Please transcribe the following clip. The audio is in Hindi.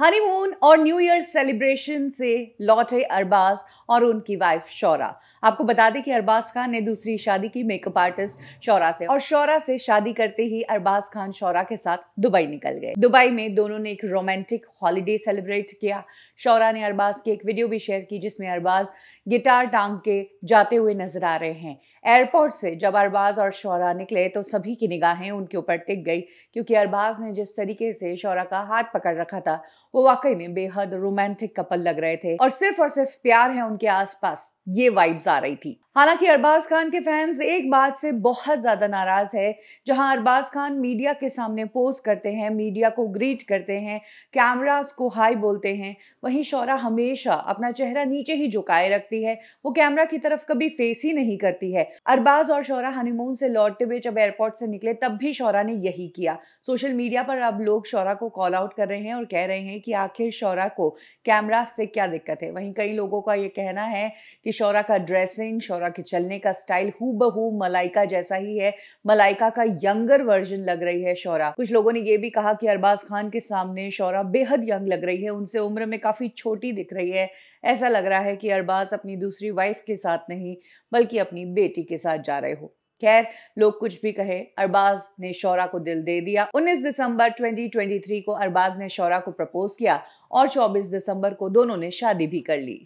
हनीमून और न्यू ईयर सेलिब्रेशन से लौटे अरबाज और उनकी वाइफ शौरा आपको बता दें कि अरबाज खान ने दूसरी शादी की मेकअप आर्टिस्ट शौरा से और शौरा से शादी करते ही अरबाज खान शौरा के साथ दुबई निकल गए दुबई में दोनों ने एक रोमांटिक हॉलीडे सेलिब्रेट किया शौरा ने अरबाज की एक वीडियो भी शेयर की जिसमें अरबाज गिटार टांग के जाते हुए नजर आ रहे हैं एयरपोर्ट से जब अरबाज और शौरा निकले तो सभी की निगाहें उनके ऊपर टिक गई क्योंकि अरबाज ने जिस तरीके से शौरा का हाथ पकड़ रखा था वो वाकई में बेहद रोमांटिक कपल लग रहे थे और सिर्फ और सिर्फ प्यार है उनके आसपास ये वाइब्स आ रही थी हालांकि अरबाज खान के फैंस एक बात से बहुत ज़्यादा नाराज़ है जहां अरबाज खान मीडिया के सामने पोज करते हैं मीडिया को ग्रीट करते हैं कैमराज को हाई बोलते हैं वहीं शौरा हमेशा अपना चेहरा नीचे ही झुकाए रखती है वो कैमरा की तरफ कभी फेस ही नहीं करती है अरबाज और शौरा हनीमून से लौटते हुए जब एयरपोर्ट से निकले तब भी शौरा ने यही किया सोशल मीडिया पर अब लोग शौरा को कॉल आउट कर रहे हैं और कह रहे हैं कि आखिर शौरा को कैमराज से क्या दिक्कत है वहीं कई लोगों का ये कहना है कि शौरा का ड्रेसिंग शौरा तरह के चलने का स्टाइल हु बहू मलाइका जैसा ही है मलाइका का यंगर वर्जन लग रही है शौरा कुछ लोगों ने यह भी कहा कि अरबाज खान के सामने शौरा बेहद यंग लग रही है उनसे उम्र में काफी छोटी दिख रही है ऐसा लग रहा है कि अरबाज अपनी दूसरी वाइफ के साथ नहीं बल्कि अपनी बेटी के साथ जा रहे हो खैर लोग कुछ भी कहे अरबाज ने शौरा को दिल दे दिया 19 दिसंबर 2023 को अरबाज ने शौरा को प्रपोज किया और 24 दिसंबर को दोनों ने शादी भी कर ली